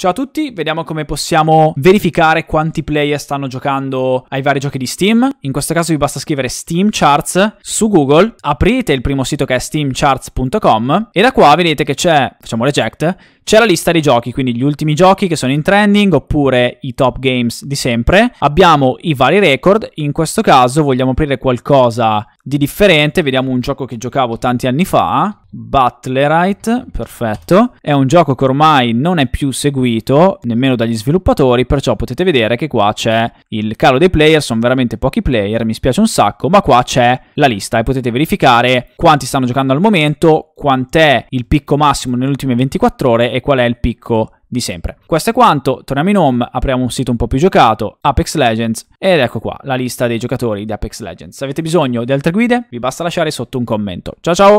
Ciao a tutti, vediamo come possiamo verificare quanti player stanno giocando ai vari giochi di Steam. In questo caso vi basta scrivere Steam Charts su Google, aprite il primo sito che è steamcharts.com e da qua vedete che c'è, facciamo reject, c'è la lista dei giochi, quindi gli ultimi giochi che sono in trending oppure i top games di sempre. Abbiamo i vari record, in questo caso vogliamo aprire qualcosa di differente, vediamo un gioco che giocavo tanti anni fa, Butlerite, perfetto. È un gioco che ormai non è più seguito nemmeno dagli sviluppatori, perciò potete vedere che qua c'è il calo dei player, sono veramente pochi player, mi spiace un sacco, ma qua c'è la lista e potete verificare quanti stanno giocando al momento, quant'è il picco massimo nelle ultime 24 ore e qual è il picco di sempre. Questo è quanto, torniamo in home, apriamo un sito un po' più giocato, Apex Legends, ed ecco qua la lista dei giocatori di Apex Legends. Se avete bisogno di altre guide, vi basta lasciare sotto un commento. Ciao ciao!